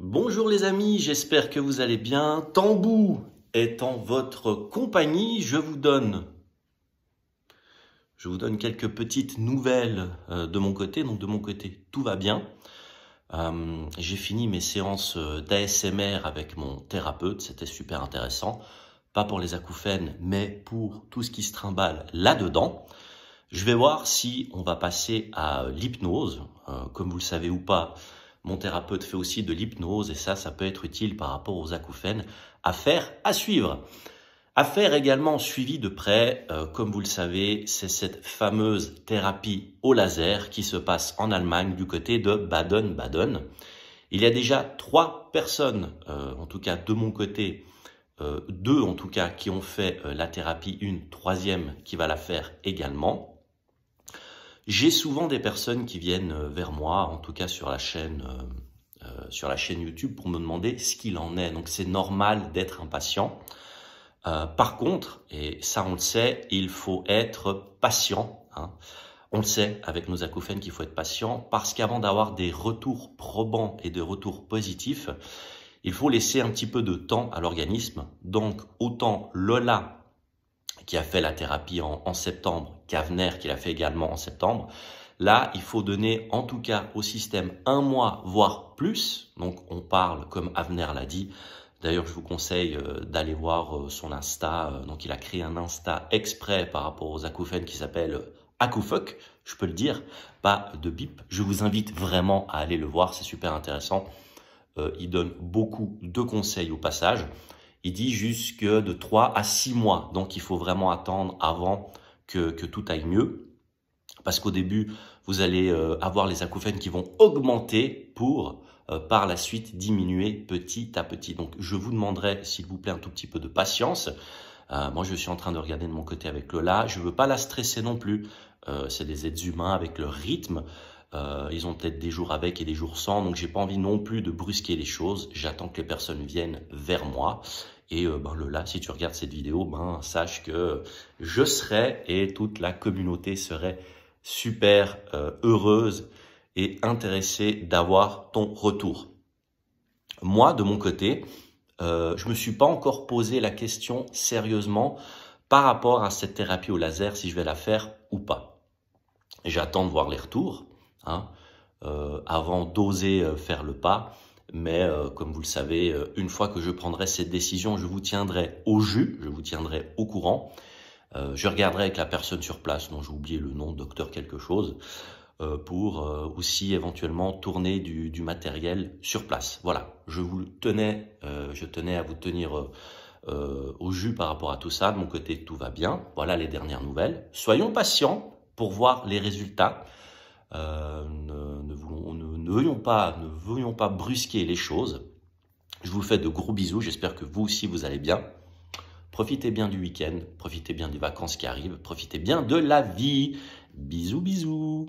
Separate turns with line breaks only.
Bonjour les amis, j'espère que vous allez bien. Tambou est en votre compagnie. Je vous donne, je vous donne quelques petites nouvelles euh, de mon côté. Donc de mon côté, tout va bien. Euh, j'ai fini mes séances euh, d'ASMR avec mon thérapeute. C'était super intéressant. Pas pour les acouphènes, mais pour tout ce qui se trimballe là-dedans. Je vais voir si on va passer à l'hypnose. comme vous le savez ou pas, mon thérapeute fait aussi de l'hypnose et ça, ça peut être utile par rapport aux acouphènes. à faire, à suivre. À faire également suivi de près, euh, comme vous le savez, c'est cette fameuse thérapie au laser qui se passe en Allemagne du côté de Baden-Baden. Il y a déjà trois personnes, euh, en tout cas de mon côté, euh, deux en tout cas qui ont fait la thérapie, une troisième qui va la faire également. J'ai souvent des personnes qui viennent euh, vers moi, en tout cas sur la chaîne, euh, euh, sur la chaîne YouTube, pour me demander ce qu'il en est. Donc c'est normal d'être impatient. Euh, par contre, et ça on le sait, il faut être patient. Hein. On le sait avec nos acouphènes qu'il faut être patient parce qu'avant d'avoir des retours probants et de retours positifs, il faut laisser un petit peu de temps à l'organisme. Donc autant Lola qui a fait la thérapie en, septembre, Kavner qui l'a fait également en septembre, Là, il faut donner en tout cas au système un mois, voire plus. Donc on parle, comme Avner l'a dit, d'ailleurs je vous conseille euh, d'aller voir euh, son Insta. Euh, donc il a créé un Insta exprès par rapport aux acouphènes qui s'appelle Acoufoc, je peux le dire, pas de bip. Je vous invite vraiment à aller le voir, c'est super intéressant. il donne beaucoup de conseils au passage il dit jusque de 3 à 6 mois. Donc, il faut vraiment attendre avant que, tout aille mieux. Parce qu'au début, vous allez euh, avoir les acouphènes qui vont augmenter pour euh, par la suite diminuer petit à petit. Donc, je vous demanderai, s'il vous plaît, un tout petit peu de patience. Euh, moi, je suis en train de regarder de mon côté avec Lola. Je ne veux pas la stresser non plus. c'est des êtres humains avec leur rythme. ils ont peut-être des jours avec et des jours sans. Donc, j'ai pas envie non plus de brusquer les choses. J'attends que les personnes viennent vers moi. Et euh, ben, le là, si tu regardes cette vidéo, ben, sache que je serai et toute la communauté serait super euh, heureuse et intéressée d'avoir ton retour. Moi, de mon côté, je euh, je me suis pas encore posé la question sérieusement par rapport à cette thérapie au laser, si je vais la faire ou pas. J'attends de voir les retours hein, avant d'oser faire le pas mais euh, comme vous le savez, euh, une fois que je prendrai cette décision, je vous tiendrai au jus, je vous tiendrai au courant. Euh, je regarderai avec la personne sur place, dont j'ai oublié le nom, docteur quelque chose, pour aussi éventuellement tourner du, matériel sur place. Voilà, je vous tenais, je tenais à vous tenir au jus par rapport à tout ça. De mon côté, tout va bien. Voilà les dernières nouvelles. Soyons patients pour voir les résultats. ne, ne voulons, ne veuillons pas, ne voulions pas brusquer les choses. Je vous fais de gros bisous, j'espère que vous aussi vous allez bien. Profitez bien du week-end, profitez bien des vacances qui arrivent, profitez bien de la vie. Bisous bisous